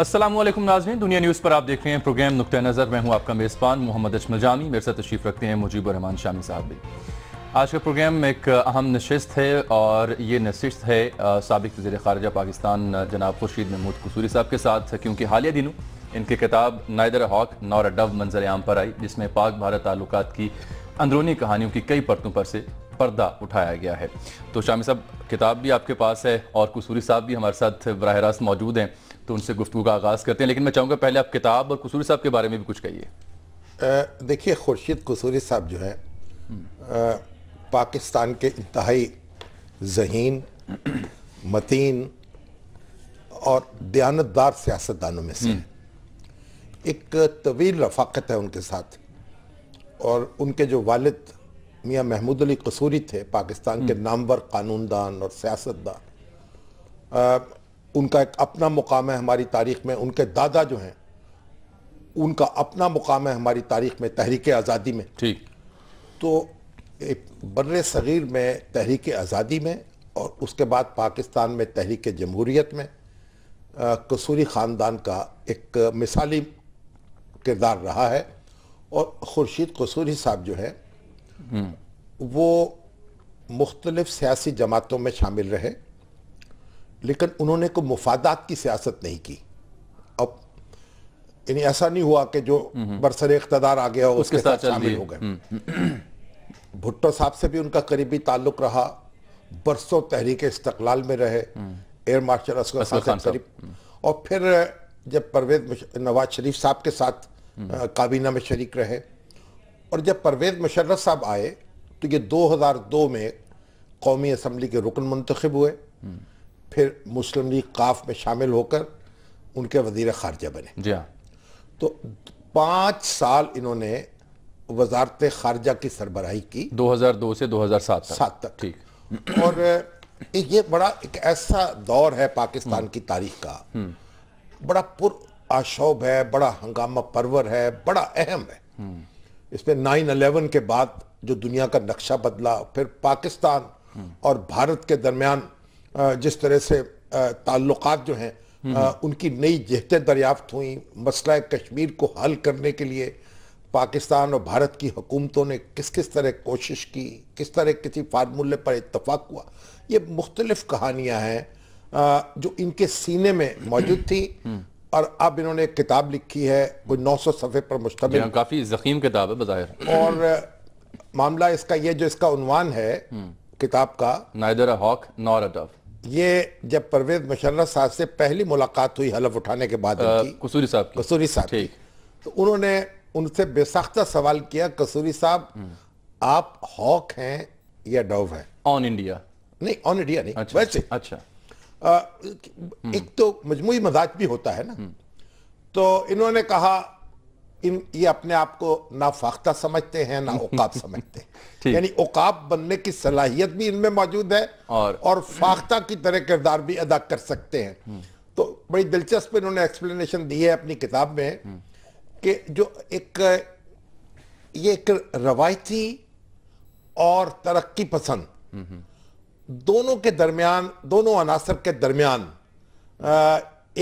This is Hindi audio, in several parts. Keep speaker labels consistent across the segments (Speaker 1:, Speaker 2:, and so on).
Speaker 1: असलम नाजन दुनिया न्यूज़ पर आप देख रहे हैं प्रोग्राम नुक़ नज़र मैं हूँ आपका मेज़बान मोहम्मद अजमल जामी मेरे साथ तशरीफ़ रखते हैं मुजीब रहमान शामी साहब भी आज का प्रोग्राम एक अहम नशस्त है और ये नशस्त है सबक वजीर खारजा पाकिस्तान जनाब खुर्शीद महमूद कसूरी साहब के साथ क्योंकि हालिया दिनों इनकी किताब नाइदर हॉक नॉर डव मंजर आम पर आई जिसमें पाक भारत ताल्लुक की अंदरूनी कहानियों की कई परतों पर से पर्दा उठाया गया है तो शामी साहब किताब भी आपके पास है और कसूरी साहब भी हमारे साथ बरह रास्त मौजूद हैं तो उनसे गुफ्तु का आगाज़ करते हैं लेकिन मैं चाहूँगा पहले आप किताब और कसूरी साहब के बारे में भी कुछ कहिए
Speaker 2: देखिए खुर्शीद कसूरी साहब जो है पाकिस्तान के इंतहाई जहीन मतीन और दयानतदार सियासतदानों में से हम्म। एक तवील रफाकत है उनके साथ और उनके जो वालिद मियाँ महमूद अली कसूरी थे पाकिस्तान के हम्म। नामवर कानूनदान और सियासतदान उनका एक अपना मुकाम है हमारी तारीख में उनके दादा जो हैं उनका अपना मुकाम है हमारी तारीख में तहरीक आज़ादी में ठीक तो बर सग़ीर में तहरीक आज़ादी में और उसके बाद पाकिस्तान में तहरीक जमहूरीत में कसूरी ख़ानदान का एक मिसाली किरदार रहा है और खुर्शीद कसूरी साहब जो हैं
Speaker 1: हम्म।
Speaker 2: वो मुख्तलिफ सियासी जमातों में शामिल रहे लेकिन उन्होंने कोई मुफादात की सियासत नहीं की अब यानी ऐसा नहीं हुआ कि जो हम्म। बरसर इकतदार आ गया उसके साथ शामिल हो गए
Speaker 1: हम्म।
Speaker 2: भुट्टो साहब से भी उनका करीबी ताल्लुक रहा बरसों तहरीक इस्तकलाल में रहे हम्म। एयर मार्शल असगर खान करीब और फिर जब परवेज नवाज शरीफ साहब के साथ काबीना में शरीक रहे और जब परवेज मुशर्रफ साहब आए तो ये 2002 में कौमी असम्बली के रुकन मंतखब हुए फिर मुस्लिम लीग काफ में शामिल होकर उनके वजीर खारजा बने जी हाँ तो पाँच साल इन्होंने वजारत खारजा की सरबराही
Speaker 1: की 2002 से 2007 हजार सात तक ठीक
Speaker 2: और ये बड़ा एक ऐसा दौर है पाकिस्तान हम्म। की तारीख का
Speaker 1: हम्म।
Speaker 2: बड़ा पुर आशोभ है बड़ा हंगामा परवर है बड़ा अहम है
Speaker 1: हम्म।
Speaker 2: इसमें नाइन अलेवन के बाद जो दुनिया का नक्शा बदला फिर पाकिस्तान और भारत के दरमियान जिस तरह से ताल्लुक जो हैं हम्म। उनकी नई जहतें दरियाफ्त हुई मसला कश्मीर को हल करने के लिए पाकिस्तान और भारत की हुकूमतों ने किस किस तरह कोशिश की किस तरह किसी फार्मूले पर इतफाक़ हुआ ये मुख्तलिफ कहानियाँ हैं जो इनके सीने में मौजूद थी हम्म। और अब इन्होंने एक किताब लिखी है कोई नौ सौ सफ़े पर मुश्तम हाँ,
Speaker 1: काफ़ी ज़ख़ीम किताब है बताया
Speaker 2: और मामला इसका यह जो इसका उनवान है हम्म। किताब का
Speaker 1: नाइदर हॉक नॉर अ
Speaker 2: ये जब परवेज मुशर्रफ साहब से पहली मुलाकात हुई हलफ उठाने के बाद
Speaker 1: कसूरी साहब कसूरी साहब ठीक
Speaker 2: तो उन्होंने उनसे बेसख्ता सवाल किया कसूरी साहब हम्म। आप हॉक हैं या डव हैं ऑन इंडिया नहीं ऑन इंडिया नहीं अच्छा, वैसे अच्छा आ, एक तो मजमू मजाक भी होता है ना हम्म। तो इन्होंने कहा इन ये अपने आप को ना फाख्ता समझते हैं ना औकाब समझते हैं यानी औकाब बनने की सलाहियत भी इनमें मौजूद है और और फाख्ता की तरह किरदार भी अदा कर सकते हैं हम्म। तो बड़ी दिलचस्प इन्होंने एक्सप्लेनेशन दी है अपनी किताब में हम्म। कि जो एक ये एक रवायती और तरक्की पसंद हम्म, दोनों के दरमियान दोनों अनासर के दरमियान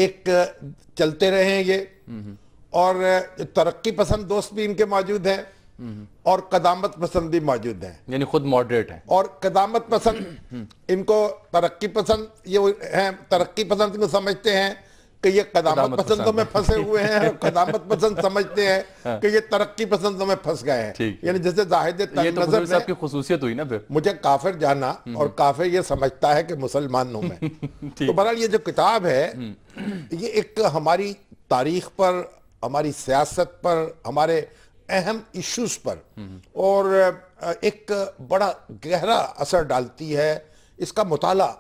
Speaker 2: एक चलते रहे हैं ये और तरक्की पसंद दोस्त भी इनके मौजूद हैं और कदामत पसंद भी मौजूद है
Speaker 1: यानी खुद मॉडरेट हैं
Speaker 2: और कदामत पसंद इनको तरक्की पसंद ये हैं तरक्की पसंद इनको समझते हैं कि ये कदामत पसंदों में फंसे हुए हैं कदामत पसंद समझते हैं हाँ। कि ये तरक्की पसंदों में फंस गए हैं यानी जैसे जाहिद तो नजर की खसूसियत हुई ना फिर मुझे काफिर जाना हम्म। और काफिर ये समझता है कि मुसलमान हूं तो बहरहाल ये जो किताब है हम्म। ये एक हमारी तारीख पर हमारी सियासत पर हमारे अहम इश्यूज पर और एक बड़ा गहरा असर डालती है इसका मुताला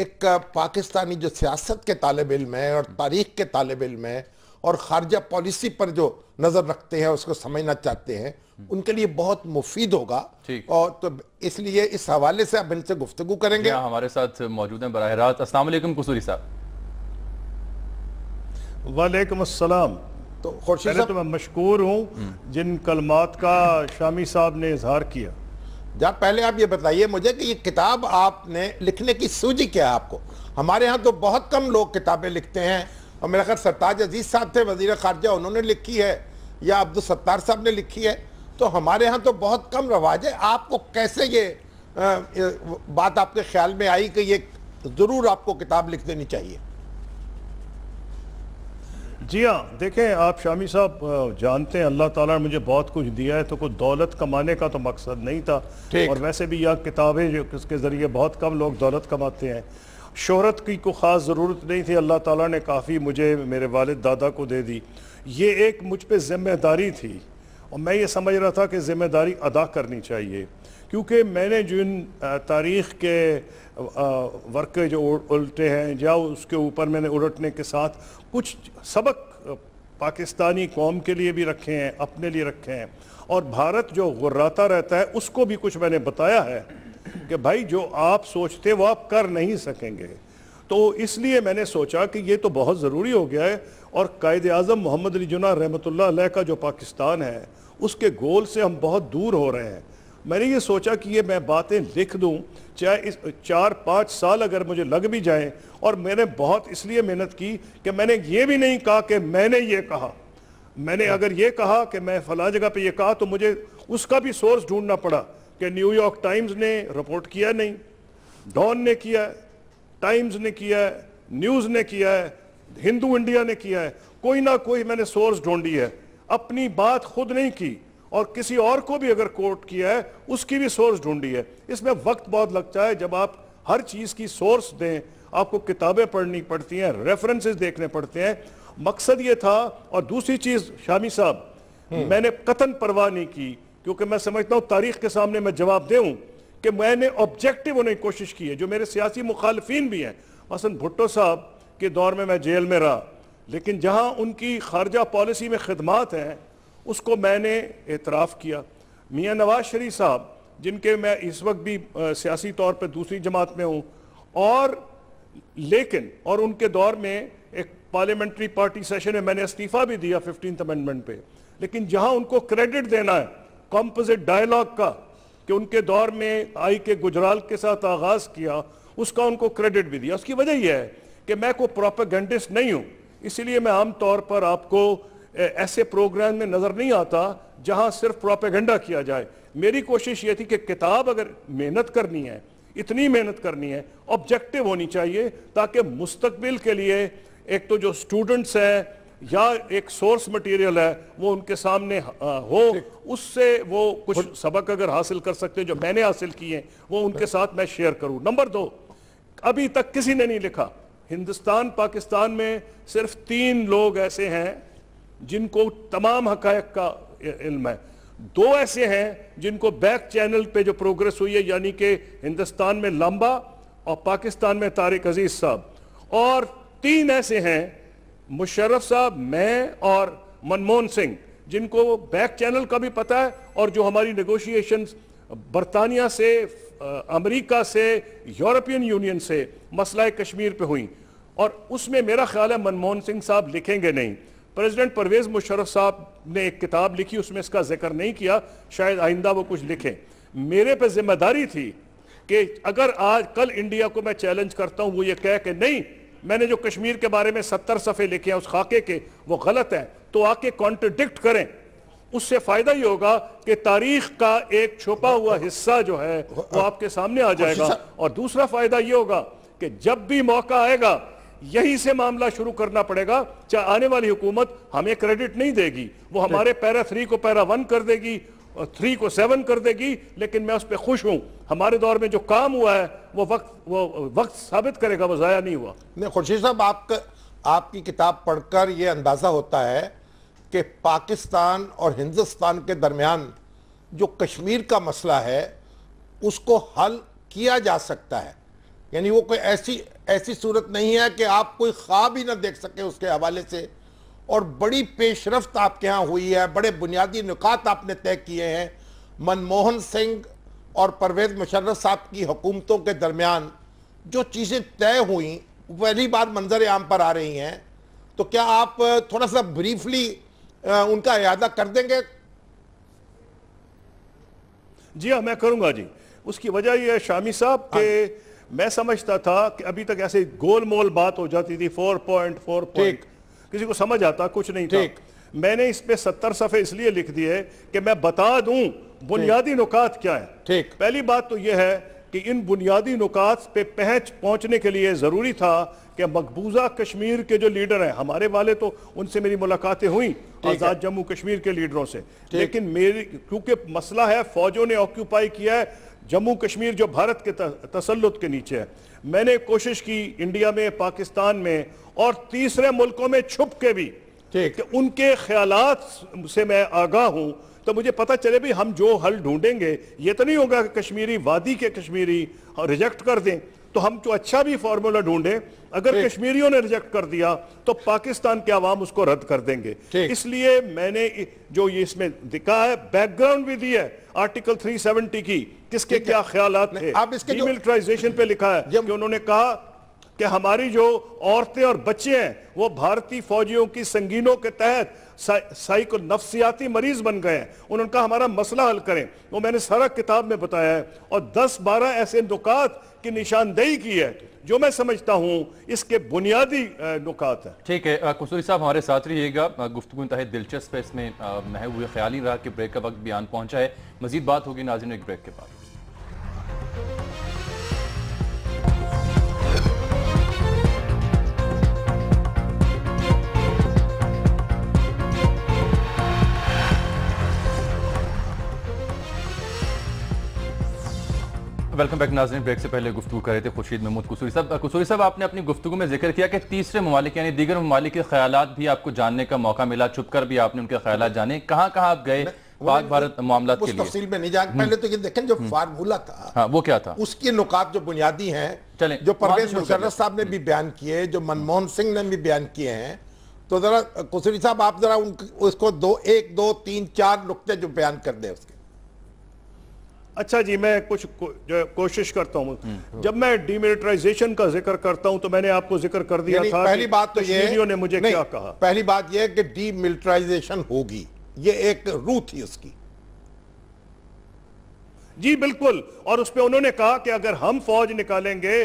Speaker 2: एक पाकिस्तानी जो सियासत के तालब इम है और तारीख के तालब इम है और खारजा पॉलिसी पर जो नज़र रखते हैं उसको समझना चाहते हैं उनके लिए बहुत मुफीद होगा और तो इसलिए इस हवाले से आप इनसे गुफ्तु करेंगे हाँ,
Speaker 1: हमारे साथ मौजूद हैं बरह रात असल कसूरी साहब
Speaker 2: वालेकुम तो खुर्शीद साहब तो मैं मशहूर हूँ जिन कलमात का शामी साहब ने इजहार किया जहाँ पहले आप ये बताइए मुझे कि ये किताब आपने लिखने की सूझी क्या है आपको हमारे यहाँ तो बहुत कम लोग किताबें लिखते हैं और मेरा ख्याल सरताज अजीज साहब थे वजीर खारजा उन्होंने लिखी है या अब्दुल सत्तार साहब ने लिखी है तो हमारे यहाँ तो बहुत कम रवाज है आपको कैसे ये बात आपके ख्याल में आई कि ये ज़रूर आपको किताब लिख देनी चाहिए जी हाँ देखें
Speaker 3: आप शामी साहब जानते हैं अल्लाह ताला ने मुझे बहुत कुछ दिया है तो कोई दौलत कमाने का तो मकसद नहीं था और वैसे भी यह किताबें जो किसके ज़रिए बहुत कम लोग दौलत कमाते हैं शहरत की को ख़ास ज़रूरत नहीं थी अल्लाह ताला ने काफ़ी मुझे मेरे वालिद दादा को दे दी ये एक मुझ पर ज़िम्मेदारी थी और मैं ये समझ रहा था कि ज़िम्मेदारी अदा करनी चाहिए क्योंकि मैंने जिन तारीख़ के वर्क जो उल्टे हैं या उसके ऊपर मैंने उलटने के साथ कुछ सबक पाकिस्तानी कौम के लिए भी रखे हैं अपने लिए रखे हैं और भारत जो गुर्राता रहता है उसको भी कुछ मैंने बताया है कि भाई जो आप सोचते वो आप कर नहीं सकेंगे तो इसलिए मैंने सोचा कि ये तो बहुत ज़रूरी हो गया है और कायद अजम मोहम्मद अली जना रहमत का जो पाकिस्तान है उसके गोल से हम बहुत दूर हो रहे हैं मैंने ये सोचा कि ये मैं बातें लिख दूं चाहे इस चार पाँच साल अगर मुझे लग भी जाए और मैंने बहुत इसलिए मेहनत की कि मैंने ये भी नहीं कहा कि मैंने ये कहा मैंने हाँ। अगर ये कहा कि मैं फला जगह पे ये कहा तो मुझे उसका भी सोर्स ढूंढना पड़ा कि न्यूयॉर्क टाइम्स ने रिपोर्ट किया नहीं डॉन ने किया है टाइम्स ने किया है न्यूज़ ने किया है हिंदू इंडिया ने किया है कोई ना कोई मैंने सोर्स ढूंढी है अपनी बात खुद नहीं की और किसी और को भी अगर कोर्ट किया है उसकी भी सोर्स ढूंढी है इसमें वक्त बहुत लगता है जब आप हर चीज़ की सोर्स दें आपको किताबें पढ़नी पड़ती हैं रेफरेंसेस देखने पड़ते हैं मकसद ये था और दूसरी चीज़ शामी साहब हम्म। मैंने कतन परवाह नहीं की क्योंकि मैं समझता हूँ तारीख के सामने मैं जवाब दूँ कि मैंने ऑब्जेक्टिव होने की कोशिश की है जो मेरे सियासी मुखालफी भी हैं मसन भुट्टो साहब के दौर में मैं जेल में रहा लेकिन जहाँ उनकी खारजा पॉलिसी में खदमात हैं उसको मैंने एतराफ़ किया मियाँ नवाज शरीफ साहब जिनके मैं इस वक्त भी सियासी तौर पर दूसरी जमात में हूँ और लेकिन और उनके दौर में एक पार्लियामेंट्री पार्टी सेशन में मैंने इस्तीफ़ा भी दिया फिफ्टीन अमेंडमेंट पर लेकिन जहाँ उनको क्रेडिट देना है कॉम्पोजिट डायलाग का कि उनके दौर में आई के गुजराल के साथ आगाज़ किया उसका उनको क्रेडिट भी दिया उसकी वजह यह है कि मैं कोई प्रोपागेंडिस्ट नहीं हूँ इसलिए मैं आमतौर पर आपको ऐसे प्रोग्राम में नज़र नहीं आता जहां सिर्फ प्रोपेगेंडा किया जाए मेरी कोशिश ये थी कि किताब अगर मेहनत करनी है इतनी मेहनत करनी है ऑब्जेक्टिव होनी चाहिए ताकि मुस्तबिल के लिए एक तो जो स्टूडेंट्स हैं या एक सोर्स मटेरियल है वो उनके सामने हो उससे वो कुछ सबक अगर हासिल कर सकते हैं जो मैंने हासिल किए हैं वो उनके साथ मैं शेयर करूं नंबर दो अभी तक किसी ने नहीं लिखा हिंदुस्तान पाकिस्तान में सिर्फ तीन लोग ऐसे हैं जिनको तमाम हक का इल्म है दो ऐसे हैं जिनको बैक चैनल पे जो प्रोग्रेस हुई है यानी कि हिंदुस्तान में लंबा और पाकिस्तान में तारिक अजीज साहब और तीन ऐसे हैं मुशर्रफ साहब मैं और मनमोहन सिंह जिनको बैक चैनल का भी पता है और जो हमारी नेगोशिएशंस बरतानिया से अमेरिका से यूरोपियन यूनियन से मसला कश्मीर पे हुई और उसमें मेरा ख्याल है मनमोहन सिंह साहब लिखेंगे नहीं प्रेसिडेंट परवेज़ मुशरफ साहब ने एक किताब लिखी उसमें इसका जिक्र नहीं किया शायद आइंदा वो कुछ लिखें मेरे पे जिम्मेदारी थी कि अगर आज कल इंडिया को मैं चैलेंज करता हूँ वो ये कह के नहीं मैंने जो कश्मीर के बारे में सत्तर सफ़े लिखे हैं उस खाके के वो गलत है तो आके कॉन्ट्रडिक्ट करें उससे फायदा ही होगा कि तारीख का एक छुपा हुआ हिस्सा जो है वो आपके सामने आ जाएगा और दूसरा फायदा ये होगा कि जब भी मौका आएगा यही से मामला शुरू करना पड़ेगा चाहे आने वाली हुकूमत हमें क्रेडिट नहीं देगी वो हमारे पैरा थ्री को पैरा वन कर देगी और थ्री को सेवन कर देगी
Speaker 2: लेकिन मैं उस पर खुश हूं हमारे दौर में जो काम हुआ है वो वक्त वो वक्त साबित करेगा वो ज़ाया नहीं हुआ नहीं खुर्शीद साहब आपका आपकी किताब पढ़कर ये अंदाज़ा होता है कि पाकिस्तान और हिंदुस्तान के दरमियान जो कश्मीर का मसला है उसको हल किया जा सकता है यानी वो कोई ऐसी ऐसी सूरत नहीं है कि आप कोई ख्वाब ही ना देख सकें उसके हवाले से और बड़ी पेशरफ्त आपके यहाँ हुई है बड़े बुनियादी निकात आपने तय किए हैं मनमोहन सिंह और परवेज़ मुशर्रफ साहब की हुकूमतों के दरमियान जो चीज़ें तय हुई पहली बार मंजर आम पर आ रही हैं तो क्या आप थोड़ा सा ब्रीफली उनका इरादा कर देंगे जी हाँ
Speaker 3: मैं करूंगा जी उसकी वजह यह शामी साहब हाँ। के मैं समझता था कि अभी तक ऐसे गोल मोल बात हो जाती थी फोर पॉइंट फोर पॉइंट किसी को समझ आता कुछ नहीं था मैंने इस पे सत्तर सफे इसलिए लिख दिए कि मैं बता दूं बुनियादी नुकात क्या है ठीक पहली बात तो यह है कि इन बुनियादी नुकात पे पहच पहुंचने के लिए ज़रूरी था कि मकबूजा कश्मीर के जो लीडर हैं हमारे वाले तो उनसे मेरी मुलाकातें हुई आज़ाद जम्मू कश्मीर के लीडरों से लेकिन मेरी क्योंकि मसला है फ़ौजों ने ऑक्यूपाई किया है जम्मू कश्मीर जो भारत के तसलुत के नीचे है मैंने कोशिश की इंडिया में पाकिस्तान में और तीसरे मुल्कों में छुप के भी कि उनके ख्याल से मैं आगाह हूं तो मुझे पता चले भाई हम जो हल ढूंढेंगे ये तो नहीं होगा कि कश्मीरी वादी के कश्मीरी रिजेक्ट कर दें तो हम जो अच्छा भी फॉर्मूला ढूंढें अगर कश्मीरियों ने रिजेक्ट कर दिया तो पाकिस्तान के आवाम उसको रद्द कर देंगे इसलिए मैंने जो ये इसमें दिखा है बैकग्राउंड भी दी है आर्टिकल 370 की किसके क्या ख्याल थे आप इसके डिमिलिटराइजेशन पे लिखा है कि उन्होंने कहा कि हमारी जो औरतें और बच्चे हैं वो भारतीय फौजियों की संगीनों के तहत साइको नफसियाती मरीज बन गए हैं उनका हमारा मसला हल करें वो मैंने सारा किताब में बताया है और 10-12 ऐसे नुकात की निशानदेही की है जो मैं समझता हूँ इसके बुनियादी नुकात हैं
Speaker 1: ठीक है कसूरी साहब हमारे साथ रहिएगा गुफ्तु तहत दिलचस्प है इसमें महव हुए ख्याल ही रहा कि ब्रेक का वक्त बयान पहुंचा है मजीद बात होगी नाजिन एक ब्रेक के बाद वेलकम बैक नाजरीन ब्रेक से पहले गुफ्तु कर रहे थे खुर्शीद महमूद कसूरी साहब कसूरी साहब आपने अपनी गुफ्तु में जिक्र किया कि तीसरे ममालिक यानी दीगर ममालिक के ख्याल भी आपको जानने का मौका मिला छुप कर भी आपने उनके ख्याल जाने कहाँ कहाँ आप गए पाक भारत मामला के लिए तफसील
Speaker 2: में नहीं जाएंगे पहले तो ये देखें जो हम्म। फार्मूला था हाँ, वो क्या था उसके नुकात जो बुनियादी हैं चले जो परवेज मुशर्र साहब ने भी हम्म। बयान किए जो मनमोहन सिंह ने भी बयान किए हैं तो जरा कुसरी साहब आप जरा उसको दो एक दो तीन चार नुकते जो बयान कर दे उसके
Speaker 3: अच्छा जी मैं कुछ को, कोशिश करता हूँ हम्म, हम्म। जब मैं डिमिलिटराइजेशन का जिक्र करता हूँ तो मैंने आपको जिक्र कर दिया था पहली बात तो ये ने मुझे क्या कहा
Speaker 2: पहली बात यह कि डिमिलिटराइजेशन होगी ये एक रू थी उसकी
Speaker 3: जी बिल्कुल और उस पर उन्होंने कहा कि अगर हम फौज निकालेंगे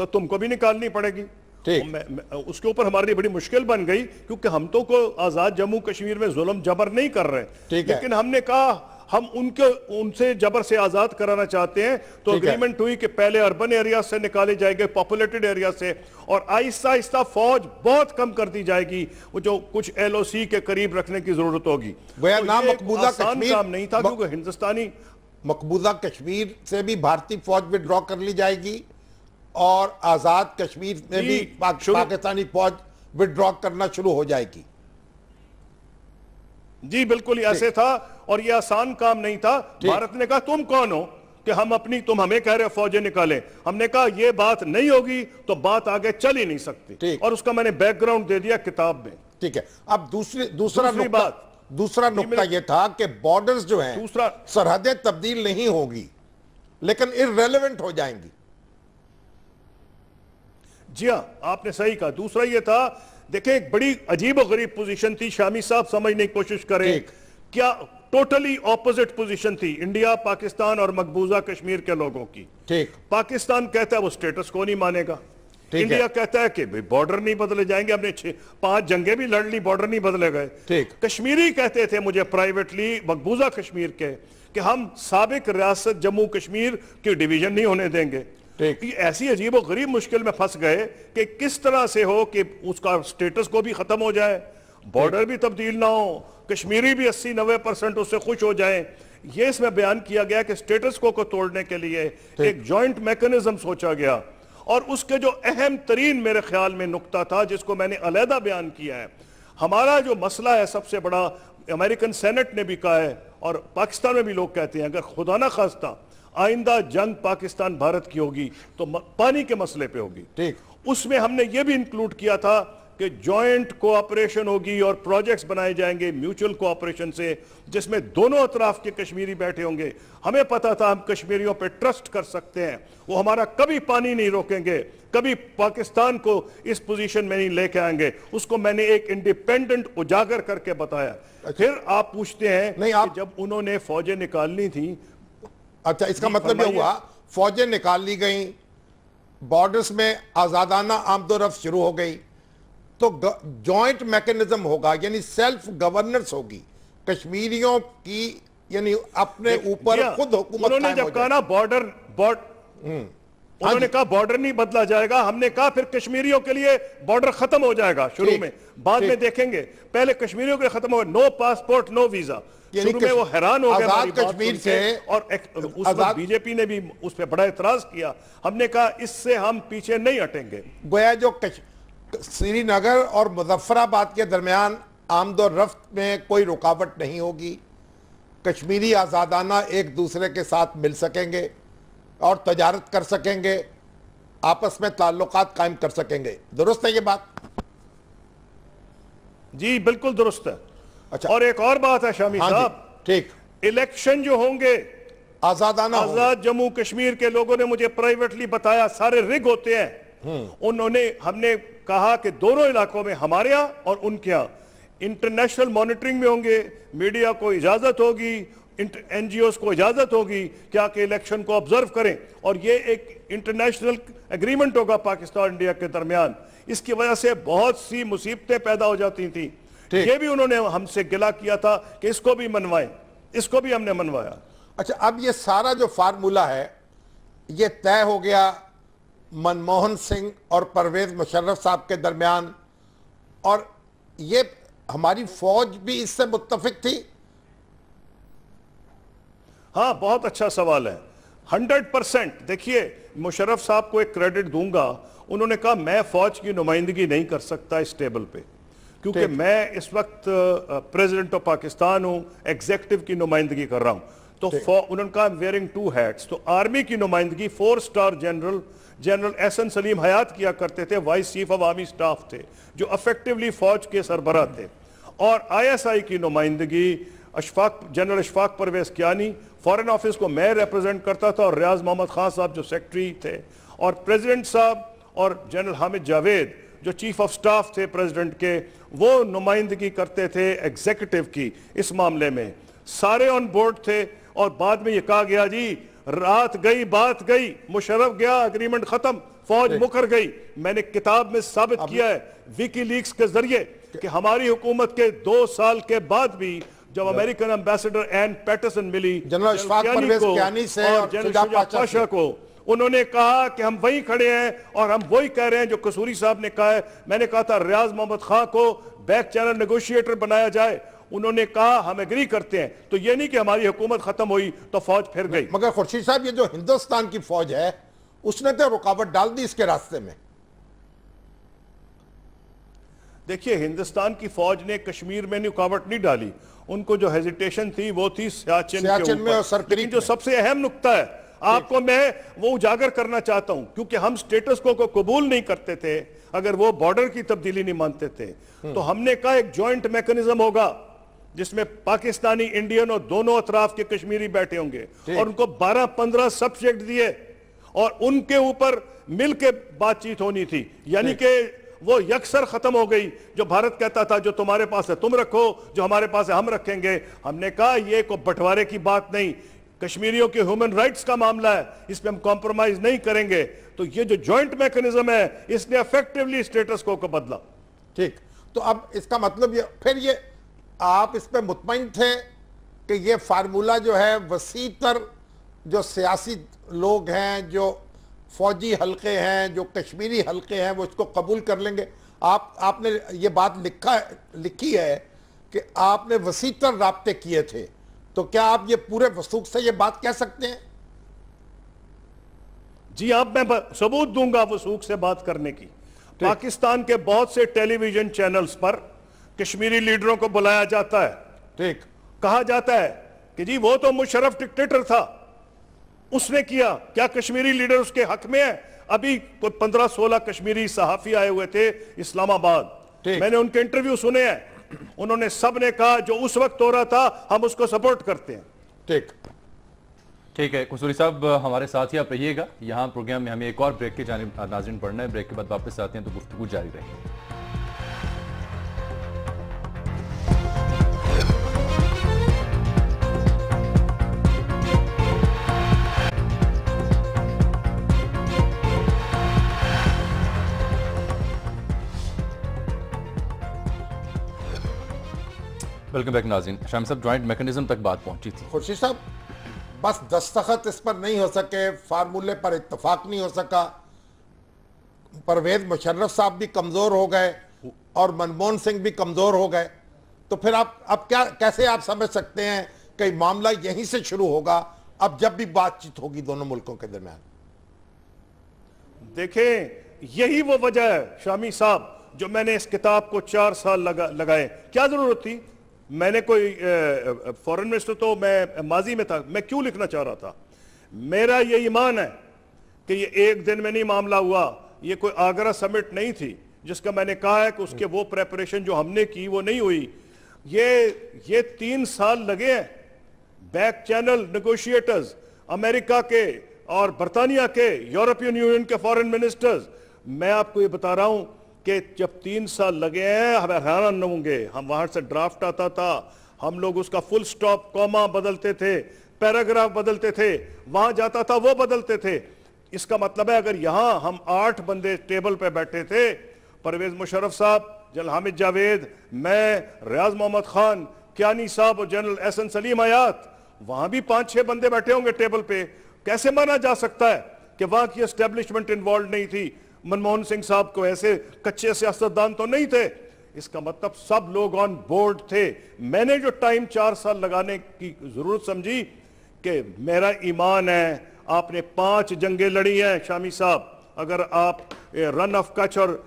Speaker 3: तो तुमको भी निकालनी पड़ेगी मैं, मैं, उसके ऊपर हमारे लिए बड़ी मुश्किल बन गई क्योंकि हम तो को आजाद जम्मू कश्मीर में जुलम जबर नहीं कर रहे लेकिन हमने कहा हम उनके उनसे जबर से आजाद कराना चाहते हैं तो अग्रीमेंट हुई कि पहले अर्बन एरिया से निकाले जाएंगे पॉपुलेटेड एरिया से और आहिस्ता आहिस्ता फौज बहुत कम कर दी जाएगी जो कुछ एलओसी के
Speaker 2: करीब रखने की जरूरत होगी तो काम नहीं था क्योंकि हिंदुस्तानी मकबूजा कश्मीर से भी भारतीय फौज विड्रॉ कर ली जाएगी और आज़ाद कश्मीर में भी पाकिस्तानी फौज विड्रॉ करना शुरू हो जाएगी जी बिल्कुल ऐसे था और यह आसान काम नहीं था भारत ने कहा तुम
Speaker 3: कौन हो कि हम अपनी तुम हमें कह रहे हो फौजें निकालें हमने कहा यह बात नहीं होगी तो
Speaker 2: बात आगे चल ही नहीं सकती और उसका मैंने बैकग्राउंड दे दिया किताब में ठीक है अब दूसरी दूसरा दूसरी बात दूसरा नुकता यह था कि बॉर्डर्स जो हैं दूसरा सरहदें तब्दील नहीं होगी लेकिन इरेलीवेंट हो जाएंगी
Speaker 3: जी हाँ आपने सही कहा दूसरा यह था देखिए एक बड़ी अजीब और गरीब पोजिशन थी शामी साहब समझने की कोशिश करें क्या टोटली ऑपोजिट पोजीशन थी इंडिया पाकिस्तान और मकबूजा कश्मीर के लोगों की ठीक पाकिस्तान कहता है वो स्टेटस को नहीं मानेगा इंडिया है। कहता है कि बॉर्डर नहीं बदले जाएंगे हमने पांच जंगे भी लड़ ली बॉर्डर नहीं बदले गए ठीक कश्मीरी कहते थे मुझे प्राइवेटली मकबूजा कश्मीर के कि हम सबक रियासत जम्मू कश्मीर की डिवीजन नहीं होने देंगे ऐसी अजीब और गरीब मुश्किल में फंस गए कि किस तरह से हो कि उसका स्टेटस को भी खत्म हो जाए बॉर्डर भी तब्दील ना हो कश्मीरी भी अस्सी नब्बे परसेंट उससे खुश हो जाएं ये इसमें बयान किया गया कि स्टेटस को को तोड़ने के लिए एक जॉइंट मैकेनिज्म सोचा गया और उसके जो अहम तरीन मेरे ख्याल में नुकता था जिसको मैंने अलहदा बयान किया है हमारा जो मसला है सबसे बड़ा अमेरिकन सेनेट ने भी कहा है और पाकिस्तान में भी लोग कहते हैं अगर खुदा ना खास्ता आइंदा जंग पाकिस्तान भारत की होगी तो पानी के मसले पे होगी ठीक उसमें हमने ये भी इंक्लूड किया था कि जॉइंट कोऑपरेशन होगी और प्रोजेक्ट्स बनाए जाएंगे म्यूचुअल कोऑपरेशन से जिसमें दोनों अतराफ के कश्मीरी बैठे होंगे हमें पता था हम कश्मीरियों पर ट्रस्ट कर सकते हैं वो हमारा कभी पानी नहीं रोकेंगे कभी पाकिस्तान को इस पोजीशन में नहीं लेके आएंगे उसको मैंने एक इंडिपेंडेंट उजागर करके बताया अच्छा। फिर आप पूछते हैं नहीं आप जब उन्होंने फौजें निकालनी थी
Speaker 2: अच्छा इसका मतलब यह हुआ फौजें निकाल ली गई बॉर्डर्स में आजादाना आमदोरफ शुरू हो गई तो जॉइंट मैकेनिज्म होगा यानी सेल्फ गवर्नेंस होगी कश्मीरियों की यानी अपने ऊपर खुद हुकूमत उन्होंने जब कहा ना बॉर्डर हम्म। हाँ उन्होंने कहा बॉर्डर नहीं बदला जाएगा हमने कहा
Speaker 3: फिर कश्मीरियों के लिए बॉर्डर खत्म हो जाएगा शुरू में बाद में देखेंगे पहले कश्मीरियों के खत्म हो नो पासपोर्ट नो वीजा शुरू में वो हैरान हो गया कश्मीर से और उस पर बीजेपी ने भी उस पर बड़ा एतराज किया हमने कहा इससे हम पीछे नहीं हटेंगे
Speaker 2: गोया जो कश्मीर श्रीनगर और मुजफ्फराबाद के दरमियान आमद रफ्त में कोई रुकावट नहीं होगी कश्मीरी आज़ादाना एक दूसरे के साथ मिल सकेंगे और तजारत कर सकेंगे आपस में ताल्लुक कायम कर सकेंगे दुरुस्त है ये बात जी बिल्कुल दुरुस्त है
Speaker 3: अच्छा और एक और बात है शामी हाँ साहब ठीक इलेक्शन जो होंगे आजादाना आजाद जम्मू कश्मीर के लोगों ने मुझे प्राइवेटली बताया सारे रिग होते हैं हम्म। उन्होंने हमने कहा कि दोनों इलाकों में हमारे यहाँ और उनके यहाँ इंटरनेशनल मॉनिटरिंग में होंगे मीडिया को इजाज़त होगी एन को इजाज़त होगी क्या कि इलेक्शन को ऑब्जर्व करें और ये एक इंटरनेशनल एग्रीमेंट होगा पाकिस्तान इंडिया के दरमियान इसकी वजह से बहुत सी मुसीबतें पैदा हो जाती थी ये भी उन्होंने
Speaker 2: हमसे गिला किया था कि इसको भी मनवाएं इसको भी हमने मनवाया अच्छा अब ये सारा जो फार्मूला है ये तय हो गया मनमोहन सिंह और परवेज मुशर्रफ साहब के दरमियान और ये हमारी फौज भी इससे मुतफिक थी हाँ बहुत अच्छा
Speaker 3: सवाल है हंड्रेड परसेंट देखिए मुशर्रफ साहब को एक क्रेडिट दूंगा उन्होंने कहा मैं फौज की नुमाइंदगी नहीं कर सकता इस टेबल पे क्योंकि मैं इस वक्त प्रेसिडेंट ऑफ पाकिस्तान हूं एग्जेक्टिव की नुमाइंदगी कर रहा हूं तो उन्होंने कहा वेयरिंग टू हैट्स तो आर्मी की नुमाइंदगी four star general general Ehsan Saleem Hayat किया करते थे vice chief of army staff थे जो अफेक्टिवली फौज के सरबरा थे और आईएसआई की नुमाइंदगी Ashfaq general Ashfaq Parvez Kayani foreign office को मैं रिप्रेजेंट करता था और रियाज मोहम्मद खान साहब जो सेक्रेटरी थे और प्रेजिडेंट साहब और जनरल हामिद जावेद जो चीफ ऑफ स्टाफ थे प्रेसिडेंट के वो नुमाइंदगी करते थे एग्जीक्यूटिव की इस मामले में सारे ऑन बोर्ड थे और बाद में ये कहा गया जी रात गई बात गई मुशरफ गया अग्रीमेंट खत्म फौज मुकर गई मैंने किताब में साबित किया है विकी लीक्स के जरिए कि हमारी हुकूमत के दो साल के बाद भी जब अमेरिकन एम्बेसडर एन पैटरसन मिली जनरल को जनरल को उन्होंने कहा कि हम वही खड़े हैं और हम वही कह रहे हैं जो कसूरी साहब ने कहा है मैंने कहा था रियाज मोहम्मद खां को बैक चैनल नेगोशिएटर बनाया जाए
Speaker 2: उन्होंने कहा हम एग्री करते हैं तो ये नहीं कि हमारी हुकूमत खत्म हुई तो फौज फिर गई मगर खुर्शीद साहब ये जो हिंदुस्तान की फौज है उसने तो रुकावट डाल दी इसके रास्ते में देखिए हिंदुस्तान की फौज ने कश्मीर में रुकावट
Speaker 3: नहीं डाली उनको जो हेजिटेशन थी वो थी सियाचिन, सियाचिन में और जो सबसे अहम नुकता है आपको मैं वो उजागर करना चाहता हूं क्योंकि हम स्टेटस को, को कबूल नहीं करते थे अगर वो बॉर्डर की तब्दीली नहीं मानते थे हम्म। तो हमने कहा एक जॉइंट मैकेनिज्म होगा जिसमें पाकिस्तानी इंडियन और दोनों अतराफ के कश्मीरी बैठे होंगे और उनको 12-15 सब्जेक्ट दिए और उनके ऊपर मिल के बातचीत होनी थी यानी कि वो यकसर खत्म हो गई जो भारत कहता था जो तुम्हारे पास है तुम रखो जो हमारे पास है हम रखेंगे हमने कहा ये को बंटवारे की बात नहीं कश्मीरियों के ह्यूमन राइट्स का मामला है इस पर हम कॉम्प्रोमाइज नहीं करेंगे तो ये जो जॉइंट मैकेनिज्म है इसने
Speaker 2: इफेक्टिवली स्टेटस को, को बदला ठीक तो अब इसका मतलब ये फिर ये आप इस पर मुतमिन थे कि ये फार्मूला जो है वसी तर जो सियासी लोग हैं जो फौजी हलके हैं जो कश्मीरी हलके हैं वो इसको कबूल कर लेंगे आप आपने ये बात लिखा लिखी है कि आपने वसी तर रबते किए थे तो क्या आप ये पूरे वसूख से ये बात कह सकते हैं जी आप मैं सबूत दूंगा वसूख से बात करने की
Speaker 3: पाकिस्तान के बहुत से टेलीविजन चैनल्स पर कश्मीरी लीडरों को बुलाया जाता है ठीक कहा जाता है कि जी वो तो मुशरफ डिक्टेटर था उसने किया क्या कश्मीरी लीडर उसके हक में है अभी कोई पंद्रह सोलह कश्मीरी सहाफी आए हुए थे इस्लामाबाद मैंने उनके इंटरव्यू सुने हैं उन्होंने सबने कहा जो उस वक्त हो रहा था हम उसको सपोर्ट करते हैं ठीक
Speaker 1: ठीक है कसूरी साहब हमारे साथ ही आप रहिएगा यहाँ प्रोग्राम में हमें एक और ब्रेक के जाने नाजरन पढ़ना है ब्रेक के बाद वापस आते हैं तो गुफ्तु जारी रहेगी वेलकम बैक नाजिन शाम साहब ज्वाइंट मैकेनिज्म तक बात पहुंची थी खुर्शी साहब बस दस्तखत
Speaker 2: इस पर नहीं हो सके फार्मूले पर इतफाक नहीं हो सका परवेज मुशर्रफ साहब भी कमज़ोर हो गए और मनमोहन सिंह भी कमज़ोर हो गए तो फिर आप अब क्या कैसे आप समझ सकते हैं कि मामला यहीं से शुरू होगा अब जब भी बातचीत होगी दोनों मुल्कों के दरमियान देखें यही वो
Speaker 3: वजह है शामी साहब जो मैंने इस किताब को चार साल लगा लगाए क्या जरूरत थी मैंने कोई फॉरेन मिनिस्टर तो मैं माजी में था मैं क्यों लिखना चाह रहा था मेरा ये ईमान है कि ये एक दिन में नहीं मामला हुआ ये कोई आगरा समिट नहीं थी जिसका मैंने कहा है कि उसके वो प्रेपरेशन जो हमने की वो नहीं हुई ये ये तीन साल लगे हैं बैक चैनल निगोशिएटर्स अमेरिका के और बरतानिया के यूरोपियन यूनियन के फॉरेन मिनिस्टर्स मैं आपको ये बता रहा हूं कि जब तीन साल लगे हैं हम हैरान होंगे हम वहां से ड्राफ्ट आता था हम लोग उसका फुल स्टॉप कॉमा बदलते थे पैराग्राफ बदलते थे वहां जाता था वो बदलते थे इसका मतलब है अगर यहां हम आठ बंदे टेबल पर बैठे थे परवेज मुशरफ साहब जनरल हामिद जावेद मैं रियाज मोहम्मद खान क्यानी साहब और जनरल एस एन सलीम आयात वहां भी पांच छह बंदे बैठे होंगे टेबल पे कैसे माना जा सकता है कि वहां की एस्टेब्लिशमेंट इन्वॉल्व नहीं थी मनमोहन सिंह साहब को ऐसे कच्चे सियासतदान तो नहीं थे इसका मतलब सब लोग ऑन बोर्ड थे मैंने जो टाइम चार साल लगाने की जरूरत समझी कि मेरा ईमान है आपने पांच जंगे लड़ी हैं शामी साहब अगर आप रन ऑफ कच और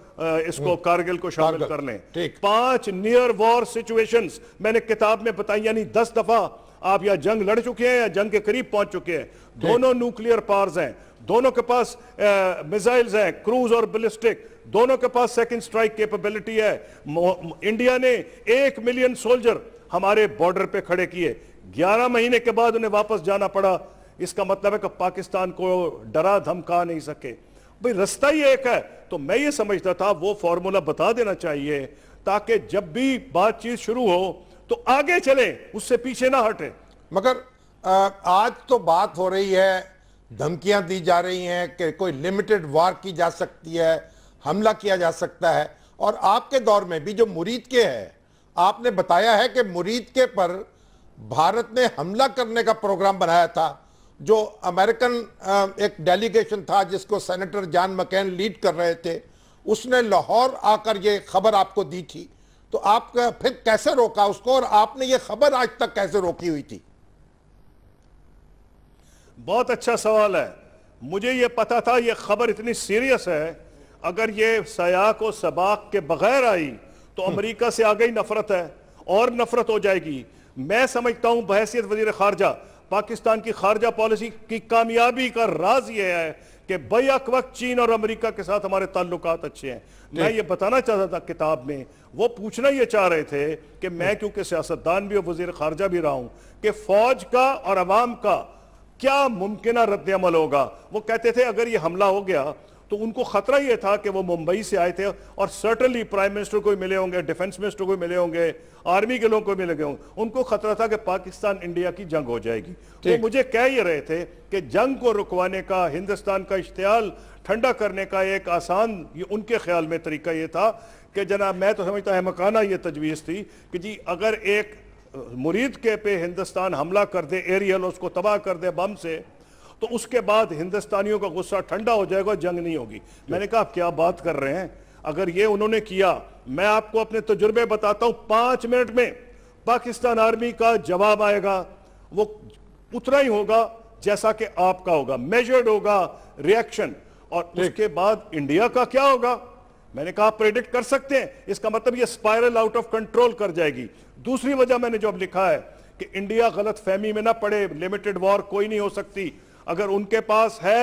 Speaker 3: इसको हम्म। कारगिल को शामिल कर लें पांच नियर वॉर सिचुएशंस मैंने किताब में बताई यानी दस दफा आप या जंग लड़ चुके हैं या जंग के करीब पहुंच चुके हैं दोनों न्यूक्लियर पावर्स हैं दोनों के पास मिसाइल्स हैं क्रूज और बिलिस्टिक दोनों के पास सेकंड स्ट्राइक कैपेबिलिटी है इंडिया ने एक मिलियन सोल्जर हमारे बॉर्डर पे खड़े किए ग्यारह महीने के बाद उन्हें वापस जाना पड़ा इसका मतलब है कि पाकिस्तान को डरा धमका नहीं सके भाई रास्ता ही एक है तो मैं ये समझता था वो फॉर्मूला बता देना चाहिए ताकि जब भी बातचीत शुरू हो
Speaker 2: तो आगे चले उससे पीछे ना हटे मगर आज तो बात हो रही है धमकियां दी जा रही हैं कि कोई लिमिटेड वार की जा सकती है हमला किया जा सकता है और आपके दौर में भी जो मुरीद के है आपने बताया है कि मुरीद के पर भारत ने हमला करने का प्रोग्राम बनाया था जो अमेरिकन एक डेलीगेशन था जिसको सेनेटर जॉन मकैन लीड कर रहे थे उसने लाहौर आकर ये खबर आपको दी थी तो आप फिर कैसे रोका उसको और आपने ये खबर आज तक कैसे रोकी हुई थी बहुत
Speaker 3: अच्छा सवाल है मुझे ये पता था ये खबर इतनी सीरियस है अगर ये सयाक और सबाक के बगैर आई तो हम्म। अमेरिका से आगे ही नफरत है और नफरत हो जाएगी मैं समझता हूं बहसीत वजीर खारजा पाकिस्तान की खारजा पॉलिसी की कामयाबी का राज यह है कि बैक वक्त चीन और अमेरिका के साथ हमारे ताल्लुक अच्छे हैं मैं ये बताना चाहता था किताब में वो पूछना ये चाह रहे थे कि मैं क्योंकि सियासतदान भी और वजीर खारजा भी रहा हूं कि फौज का और अवाम का क्या मुमकिन रद्द होगा वो कहते थे अगर ये हमला हो गया तो उनको खतरा यह था कि वो मुंबई से आए थे और सर्टनली प्राइम मिनिस्टर को मिले होंगे डिफेंस मिनिस्टर को मिले होंगे आर्मी के लोगों को मिले होंगे उनको खतरा था कि पाकिस्तान इंडिया की जंग हो जाएगी तो मुझे कह ही रहे थे कि जंग को रुकवाने का हिंदुस्तान का इश्तियाल ठंडा करने का एक आसान ये उनके ख्याल में तरीका यह था कि जना मैं तो समझता अहमकाना ये तजवीज़ थी कि जी अगर एक मुरीद के पे हिंदुस्तान हमला कर दे एरियल उसको तबाह कर दे बम से तो उसके बाद हिंदुस्तानियों का गुस्सा ठंडा हो जाएगा जंग नहीं होगी मैंने कहा आप क्या बात कर रहे हैं अगर ये उन्होंने किया मैं आपको अपने तजुर्बे बताता हूं पांच मिनट में पाकिस्तान आर्मी का जवाब आएगा वो उतना ही होगा जैसा कि आपका होगा मेजर्ड होगा रिएक्शन और उसके बाद इंडिया का क्या होगा मैंने कहा प्रेडिक्ट कर सकते हैं इसका मतलब ये स्पायरल आउट ऑफ कंट्रोल कर जाएगी दूसरी वजह मैंने जो अब लिखा है कि इंडिया गलत फहमी में ना पड़े लिमिटेड वॉर कोई नहीं हो सकती अगर उनके पास है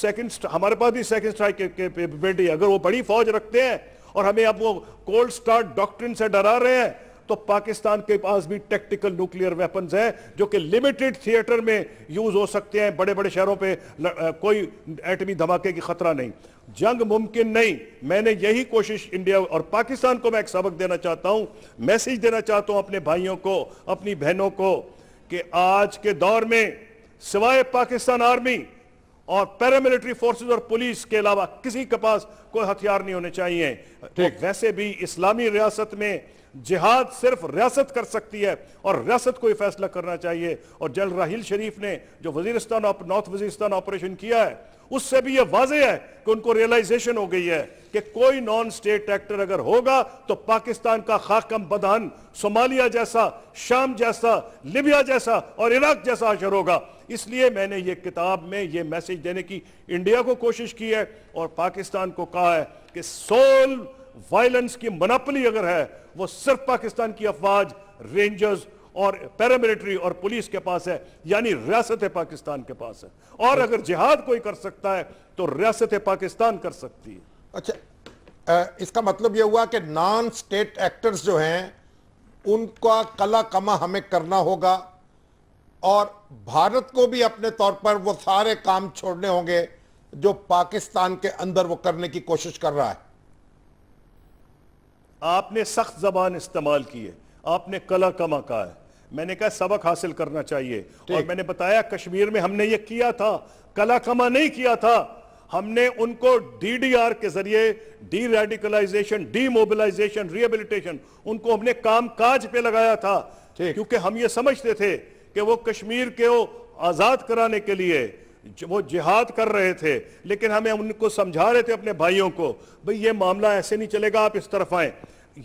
Speaker 3: सेकंड हमारे पास भी सेकंड स्ट्राइक कैपेबिलिटी अगर वो बड़ी फौज रखते हैं और हमें अब वो कोल्ड स्टार्ट डॉक्ट्रिन से डरा रहे हैं तो पाकिस्तान के पास भी टेक्टिकल न्यूक्लियर वेपन्स हैं जो कि लिमिटेड थिएटर में यूज हो सकते हैं बड़े बड़े शहरों पे कोई एटमी धमाके की खतरा नहीं जंग मुमकिन नहीं मैंने यही कोशिश इंडिया और पाकिस्तान को मैं एक सबक देना चाहता हूं मैसेज देना चाहता हूं अपने भाइयों को अपनी बहनों को कि आज के दौर में सिवाय पाकिस्तान आर्मी और पैरामिलिट्री फोर्सेस और पुलिस के अलावा किसी के पास कोई हथियार नहीं होने चाहिए तो वैसे भी इस्लामी रियासत में जिहाद सिर्फ रियासत कर सकती है और रियासत को ही फैसला करना चाहिए और जनरल राहिल शरीफ ने जो वजीरस्तान नॉर्थ वजीरस्तान ऑपरेशन किया है उससे भी यह वाजे है कि उनको रियलाइजेशन हो गई है कि कोई नॉन स्टेट एक्टर अगर होगा तो पाकिस्तान का खाकम बदहन सोमालिया जैसा शाम जैसा लिबिया जैसा और इराक जैसा अशर होगा इसलिए मैंने ये किताब में ये मैसेज देने की इंडिया को कोशिश की है और पाकिस्तान को कहा है कि सोल वायलेंस की मनापली अगर है वो सिर्फ पाकिस्तान की अफवाज रेंजर्स और पैरामिलिट्री और पुलिस के पास है यानी रियासत पाकिस्तान के पास है
Speaker 2: और अगर जिहाद कोई कर सकता है तो रियासत पाकिस्तान कर सकती है अच्छा इसका मतलब यह हुआ कि नॉन स्टेट एक्टर्स जो हैं उनका कला कमा हमें करना होगा और भारत को भी अपने तौर पर वो सारे काम छोड़ने होंगे जो पाकिस्तान के अंदर वो करने की कोशिश कर रहा है आपने सख्त जबान इस्तेमाल की है आपने कला
Speaker 3: कमा कहा है मैंने कहा सबक हासिल करना चाहिए और मैंने बताया कश्मीर में हमने ये किया था कला कमा नहीं किया था हमने उनको डीडीआर के जरिए डी रेडिकलाइजेशन डीमोबिलाइजेशन रिहेबिलिटेशन उनको हमने काम काज पे लगाया था क्योंकि हम ये समझते थे कि वो कश्मीर के वो आजाद कराने के लिए वो जिहाद कर रहे थे लेकिन हमें उनको समझा रहे थे अपने भाइयों को भाई ये मामला ऐसे नहीं चलेगा आप इस तरफ आए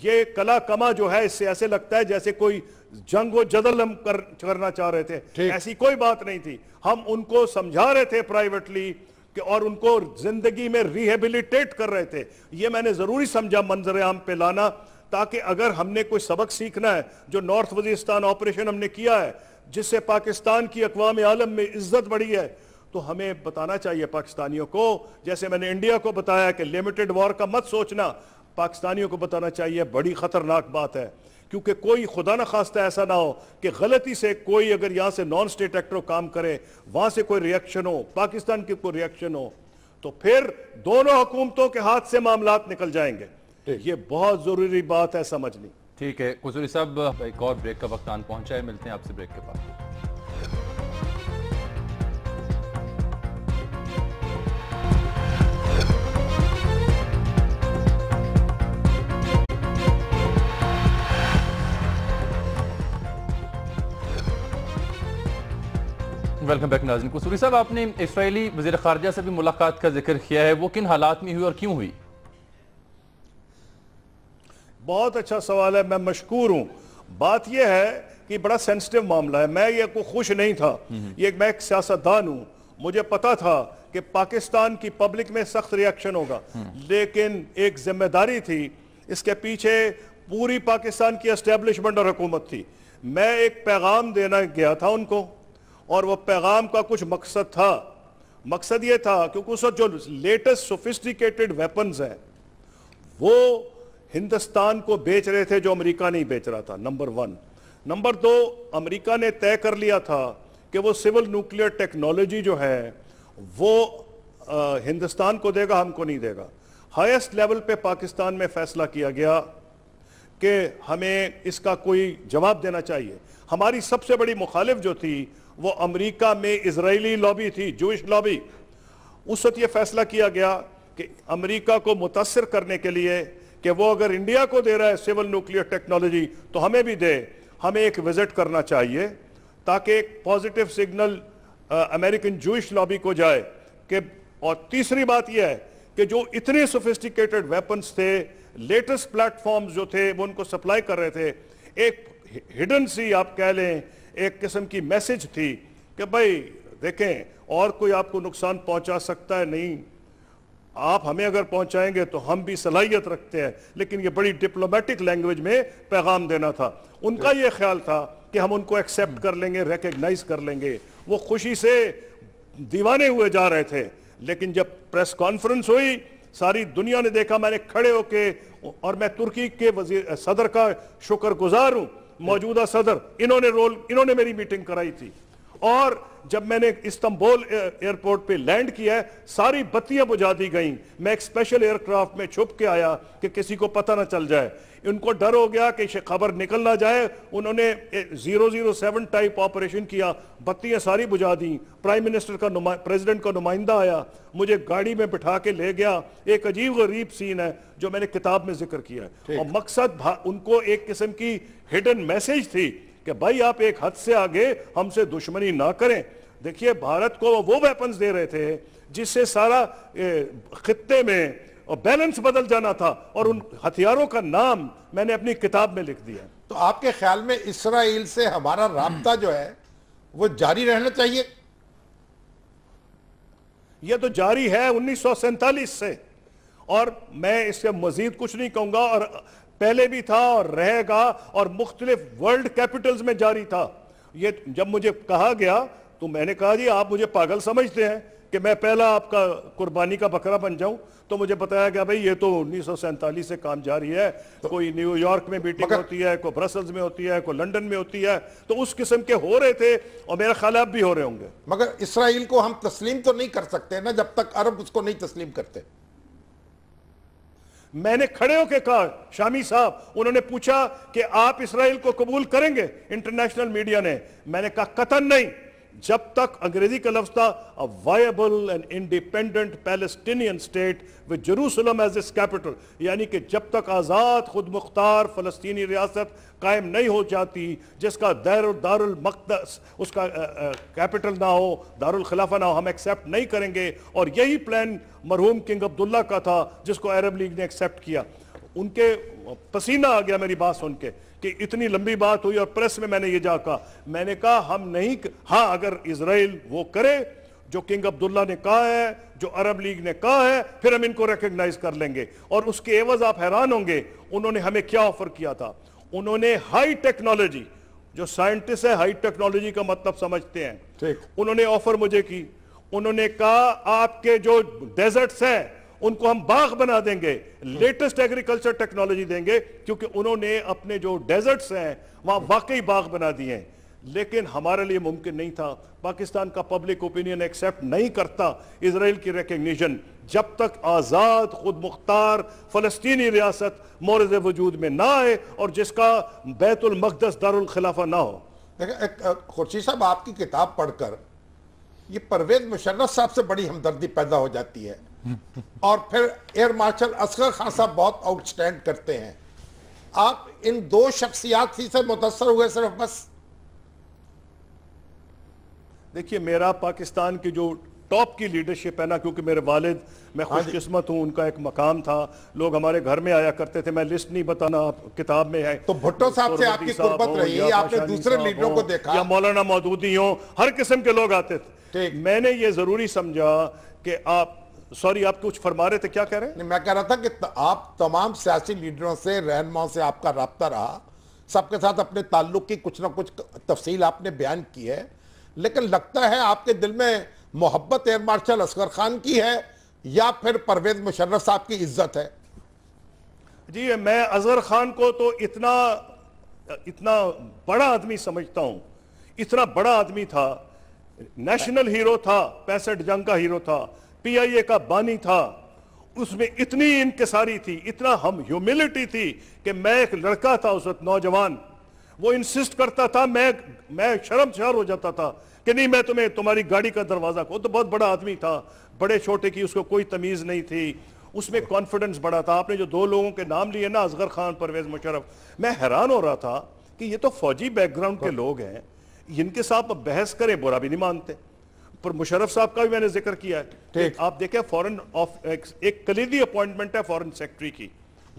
Speaker 3: ये कला कमा जो है इससे ऐसे लगता है जैसे कोई जंग व जदल हम कर, करना चाह रहे थे ऐसी कोई बात नहीं थी हम उनको समझा रहे थे प्राइवेटली कि और उनको जिंदगी में रिहेबिलिटेट कर रहे थे ये मैंने ज़रूरी समझा मंजर आम पे लाना ताकि अगर हमने कोई सबक सीखना है जो नॉर्थ वजीस्तान ऑपरेशन हमने किया है जिससे पाकिस्तान की अकवाम आलम में इज्जत बढ़ी है तो हमें बताना चाहिए पाकिस्तानियों को जैसे मैंने इंडिया को बताया कि लिमिटेड वॉर का मत सोचना पाकिस्तानियों को बताना चाहिए बड़ी ख़तरनाक बात है क्योंकि कोई खुदा न खास्ता ऐसा ना हो कि गलती से कोई अगर यहाँ से नॉन स्टेट एक्टर काम करे वहाँ से कोई रिएक्शन हो पाकिस्तान की कोई रिएक्शन हो तो फिर दोनों हुकूमतों के हाथ से मामला निकल जाएंगे ये बहुत ज़रूरी बात है समझनी
Speaker 1: ठीक है कुजूरी साहब एक और ब्रेक का वक्त आन पहुंचा है मिलते हैं आपसे ब्रेक के बाद वेलकम बैक नाजन कसूरी साहब आपने इसराइली वजीर खारजा से भी मुलाकात का जिक्र किया है वो किन हालात में हुई और क्यों हुई
Speaker 3: बहुत अच्छा सवाल है मैं मशकूर हूँ बात यह है कि बड़ा सेंसिटिव मामला है मैं ये को खुश नहीं था हम्म। ये मैं एक सियासतदान हूँ मुझे पता था कि पाकिस्तान की पब्लिक में सख्त रिएक्शन होगा हम्म। लेकिन एक जिम्मेदारी थी इसके पीछे पूरी पाकिस्तान की एस्टेब्लिशमेंट और हुकूमत थी मैं एक पैगाम देना गया था उनको और वह पैगाम का कुछ मकसद था मकसद यह था क्योंकि उस वक्त जो लेटेस्ट सोफिस्टिकेटेड वेपन्स हैं वो हिंदुस्तान को बेच रहे थे जो अमेरिका नहीं बेच रहा था नंबर वन नंबर दो अमेरिका ने तय कर लिया था कि वो सिविल न्यूक्लियर टेक्नोलॉजी जो है वो आ, हिंदुस्तान को देगा हमको नहीं देगा हाईएस्ट लेवल पे पाकिस्तान में फैसला किया गया कि हमें इसका कोई जवाब देना चाहिए हमारी सबसे बड़ी मुखालिफ जो थी वो अमेरिका में इसराइली लॉबी थी जूश लॉबी उस वक्त ये फैसला किया गया कि अमेरिका को मुतासर करने के लिए कि वो अगर इंडिया को दे रहा है सिविल न्यूक्लियर टेक्नोलॉजी तो हमें भी दे हमें एक विजिट करना चाहिए ताकि एक positive signal American Jewish lobby को जाए कि और तीसरी बात यह है कि जो इतने सोफिस्टिकेटेड वेपन्स थे लेटेस्ट प्लेटफॉर्म्स जो थे वो उनको सप्लाई कर रहे थे एक हिडन सी आप कह लें एक किस्म की मैसेज थी कि भाई देखें और कोई आपको नुकसान पहुंचा सकता है नहीं आप हमें अगर पहुंचाएंगे तो हम भी सलाहियत रखते हैं लेकिन ये बड़ी डिप्लोमेटिक लैंग्वेज में पैगाम देना था उनका ये ख्याल था कि हम उनको एक्सेप्ट हम्म। कर लेंगे रिकग्नाइज कर लेंगे वो खुशी से दीवाने हुए जा रहे थे लेकिन जब प्रेस कॉन्फ्रेंस हुई सारी दुनिया ने देखा मैंने खड़े होके और मैं तुर्की के वजीर सदर का शुक्र गुजार हूँ मौजूदा सदर इन्होंने रोल इन्होंने मेरी मीटिंग कराई थी और जब मैंने इस्तंबोल एयरपोर्ट पे लैंड किया है सारी बत्तियां बुझा दी गई मैं एक स्पेशल एयरक्राफ्ट में छुप के आया कि किसी को पता ना चल जाए उनको डर हो गया कि खबर निकल ना जाए उन्होंने zero zero seven type operation किया बत्तियां सारी बुझा दी प्राइम मिनिस्टर का प्रेसिडेंट का नुमाइंदा आया मुझे गाड़ी में बिठा के ले गया एक अजीब गरीब सीन है जो मैंने किताब में जिक्र किया है और मकसद उनको एक किस्म की हिडन मैसेज थी कि भाई आप एक हद से आगे हमसे दुश्मनी ना करें देखिए भारत को वो वेपन्स दे रहे थे जिससे सारा खत्ते में और बैलेंस बदल जाना था
Speaker 2: और उन हथियारों का नाम मैंने अपनी किताब में लिख दिया तो आपके ख्याल में इसराइल से हमारा रबता जो है वो जारी रहना चाहिए
Speaker 3: ये तो जारी है उन्नीस से और मैं इससे मजीद कुछ नहीं कहूंगा और पहले भी था और रहेगा और मुख्तलिफ वर्ल्ड कैपिटल्स में जारी था ये जब मुझे कहा गया तो मैंने कहा जी आप मुझे पागल समझते हैं कि मैं पहला आपका कुर्बानी का बकरा बन जाऊं तो मुझे बताया गया भाई ये तो उन्नीस से काम जारी है तो, कोई न्यूयॉर्क में मीटिंग होती है कोई ब्रसल्स में होती है कोई लंदन में होती
Speaker 2: है तो उस किस्म के हो रहे थे और मेरा ख्याल भी हो रहे होंगे मगर इसराइल को हम तस्लीम तो नहीं कर सकते ना जब तक अरब उसको नहीं तस्लीम करते
Speaker 3: मैंने खड़े होकर कहा शामी साहब उन्होंने पूछा कि आप इसराइल को कबूल करेंगे इंटरनेशनल मीडिया ने मैंने कहा कतन नहीं जब तक अंग्रेजी का लफ्ज था a viable and independent Palestinian state with Jerusalem as its capital यानी कि जब तक आज़ाद खुद मुख्तार फलस्तनी रियासत कायम नहीं हो जाती जिसका दार दारकदस उसका कैपिटल ना हो दारखिलाफा ना हो हम एक्सेप्ट नहीं करेंगे और यही प्लान मरहूम किंग अब्दुल्ला का था जिसको अरब लीग ने एक्सेप्ट किया उनके पसीना आ गया मेरी बात सुन के कि इतनी लंबी बात हुई और प्रेस में मैंने ये जा कहा मैंने कहा हम नहीं हाँ अगर इसराइल वो करे जो किंग अब्दुल्ला ने कहा है जो अरब लीग ने कहा है फिर हम इनको रिकग्नाइज कर लेंगे और उसके एवज आप हैरान होंगे उन्होंने हमें क्या ऑफर किया था उन्होंने हाई टेक्नोलॉजी जो साइंटिस्ट है हाई टेक्नोलॉजी का मतलब समझते हैं उन्होंने ऑफर मुझे की उन्होंने कहा आपके जो डेजर्ट्स हैं उनको हम बाग बना देंगे लेटेस्ट एग्रीकल्चर टेक्नोलॉजी देंगे क्योंकि उन्होंने अपने जो डेजर्ट्स हैं वहां वाकई बाग बना दिए हैं लेकिन हमारे लिए मुमकिन नहीं था पाकिस्तान का पब्लिक ओपिनियन एक्सेप्ट नहीं करता इसराइल की रिकग्निशन जब तक आज़ाद खुद मुख्तार फलस्तीनी रियासत मोरज वजूद में ना आए और जिसका बैतुलमकदस दारखिलाफा
Speaker 2: ना हो देखिए खुर्शी साहब आपकी किताब पढ़कर ये परवेज मुशर्रफ साहब से बड़ी हमदर्दी पैदा हो जाती है और फिर एयर मार्शल असगर खान साहब बहुत आउटस्टैंड करते हैं आप इन दो शख्सियात ही से मुतासर हुए सिर्फ बस देखिए मेरा पाकिस्तान की जो
Speaker 3: टॉप की लीडरशिप है ना क्योंकि मेरे वालिद मैं हाँ खुशकिस्मत हूँ उनका एक मकाम था लोग हमारे घर में आया करते थे मैं लिस्ट नहीं बताना आप किताब में है तो भुट्टो साहब से आपकी कुर्बत रही है आपने दूसरे लीडरों को देखा या मौलाना मौदूदी हो हर किस्म के लोग आते थे मैंने ये जरूरी
Speaker 2: समझा कि आप सॉरी आप कुछ फरमा रहे थे क्या कह रहे हैं मैं कह रहा था कि आप तमाम सियासी लीडरों से रहनुमाओं से आपका रबता रहा सबके साथ अपने ताल्लुक की कुछ ना कुछ तफसील आपने बयान की है लेकिन लगता है आपके दिल में मोहब्बत एयर मार्शल असगर खान की है या फिर परवेज मुशर्रफ साहब की इज्जत है जी मैं अजहर खान को तो इतना इतना बड़ा आदमी
Speaker 3: समझता हूं इतना बड़ा आदमी था नेशनल हीरो था पैंसठ जंग का हीरो था पीआईए का बानी था उसमें इतनी इनकसारी थी इतना हम ह्यूमिलिटी थी कि मैं एक लड़का था उस वक्त नौजवान वो इंसिस्ट करता था मैं मैं शर्मशार हो जाता था कि नहीं मैं तुम्हें तुम्हारी गाड़ी का दरवाज़ा खो तो बहुत बड़ा आदमी था बड़े छोटे की उसको कोई तमीज़ नहीं थी उसमें कॉन्फिडेंस बढ़ा था आपने जो दो लोगों के नाम लिए ना असगर खान परवेज मुशरफ मैं हैरान हो रहा था कि ये तो फौजी बैकग्राउंड के हाँ। लोग हैं इनके साथ बहस करें बुरा भी नहीं मानते पर मुशरफ साहब का भी मैंने जिक्र किया है आप देखें फॉरेन ऑफ एक कलीदी अपॉइंटमेंट है फॉरेन सेक्रेटरी की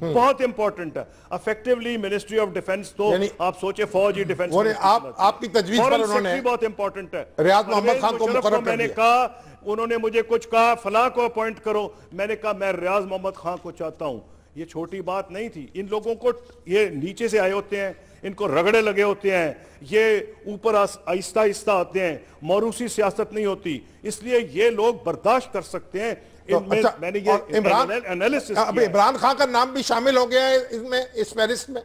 Speaker 3: हम्म। बहुत इंपॉर्टेंट है अफेक्टिवली मिनिस्ट्री ऑफ डिफेंस तो आप सोचे फौज ही डिफेंस आप, आप आपकी तजवीज पर उन्होंने बहुत इंपॉर्टेंट है रियाज मोहम्मद खान को मुकर्रर मैंने कहा उन्होंने मुझे कुछ कहा फला को अपॉइंट करो मैंने कहा मैं रियाज मोहम्मद खान को चाहता हूं ये छोटी बात नहीं थी इन लोगों को ये नीचे से आए होते हैं इनको रगड़े लगे होते हैं ये ऊपर आहिस्ता आहिस्ता आते हैं मौरूसी सियासत नहीं होती इसलिए ये
Speaker 2: लोग बर्दाश्त कर सकते हैं तो अच्छा, मैंने ये हाँ, इमरान खान का नाम भी शामिल हो गया है इसमें इस फहरिस्त में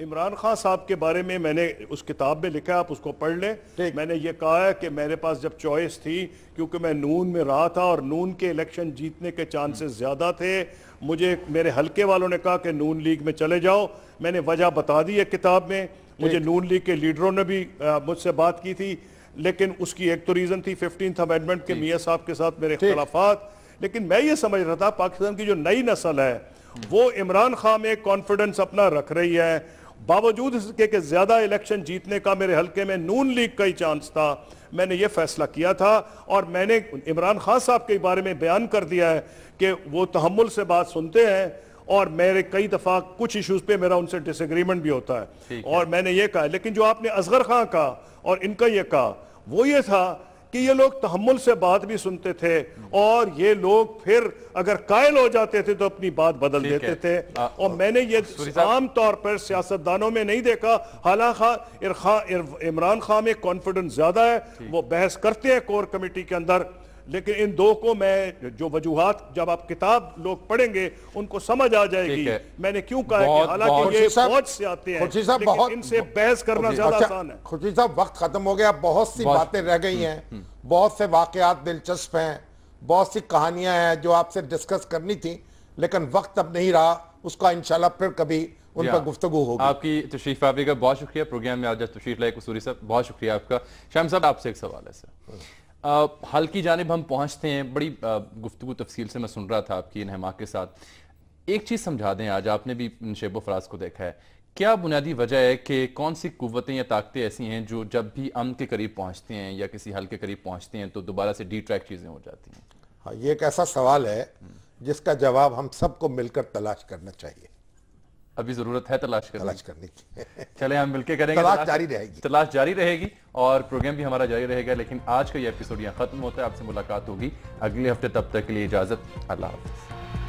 Speaker 3: इमरान खान साहब के बारे में मैंने उस किताब में लिखा आप उसको पढ़ लें मैंने ये कहा है कि मेरे पास जब चॉइस थी क्योंकि मैं नून में रहा था और नून के इलेक्शन जीतने के चांसेस ज़्यादा थे मुझे मेरे हलके वालों ने कहा कि नून लीग में चले जाओ मैंने वजह बता दी है किताब में मुझे नून लीग के लीडरों ने भी मुझसे बात की थी लेकिन उसकी एक तो रीज़न थी फिफ्टीन अमेंडमेंट के मियाँ साहब के साथ मेरे अख्तलाफात लेकिन मैं ये समझ रहा था पाकिस्तान की जो नई नस्ल है वो इमरान खान में कॉन्फिडेंस अपना रख रही है बावजूद इसके कि ज़्यादा इलेक्शन जीतने का मेरे हल्के में नून लीग का ही चांस था मैंने यह फैसला किया था और मैंने इमरान खान साहब के बारे में बयान कर दिया है कि वो तहमुल से बात सुनते हैं और मेरे कई दफ़ा कुछ इश्यूज़ पे मेरा उनसे डिसएग्रीमेंट भी होता है और मैंने ये कहा लेकिन जो आपने असगर खां कहा और इनका ये कहा वो ये था कि ये लोग तहमुल से बात भी सुनते थे और ये लोग फिर अगर कायल हो जाते थे तो अपनी बात बदल देते थे आ, और आ, मैंने ये आम तौर पर सियासतदानों में नहीं देखा हालांकि इमरान खान में कॉन्फिडेंस ज्यादा है वो बहस करते हैं कोर कमेटी के अंदर लेकिन इन दो को मैं जो वजूहत जब आप किताब लोग पढ़ेंगे उनको समझ आ जाएगी मैंने क्यों कहा हालांकि ये फौज से
Speaker 2: आते हैं बहुत इनसे बहस करना ज्यादा अच्छा, आसान है खुर्शी साहब वक्त खत्म हो गया बहुत सी बातें रह गई हैं हम्म, हम्म। बहुत से वाकयात दिलचस्प हैं बहुत सी कहानियां हैं जो आपसे डिस्कस करनी थी लेकिन वक्त अब नहीं रहा उसका इंशाल्लाह फिर कभी उन पर गुफ्तु होगी आपकी
Speaker 1: तशरीफ आपका का बहुत शुक्रिया प्रोग्राम में आज तशरीफ लाए कसूरी साहब बहुत शुक्रिया आपका शाम साहब आपसे एक सवाल है सर हल की जानब हम पहुँचते हैं बड़ी गुफ्तु तफसील से मैं सुन रहा था आपकी नहमा के साथ एक चीज़ समझा दें आज आपने भी इन शेब फराज को देखा है क्या बुनियादी वजह है कि कौन सी कुतें या ताकतें ऐसी हैं जो जब भी अम के करीब पहुँचते हैं या किसी हल के करीब पहुँचते हैं तो दोबारा से डी चीज़ें हो जाती हैं
Speaker 2: हाँ ये एक ऐसा सवाल है जिसका जवाब हम सबको मिलकर तलाश करना चाहिए
Speaker 1: अभी जरूरत है तलाश करने तलाश करने की चले हम मिलकर करेंगे तलाश, जारी रहेगी तलाश जारी रहेगी और प्रोग्राम भी हमारा जारी रहेगा लेकिन आज का ये एपिसोड यहाँ खत्म होता है आपसे मुलाकात होगी अगले हफ्ते तब तक के लिए इजाजत अल्लाह हाफिज़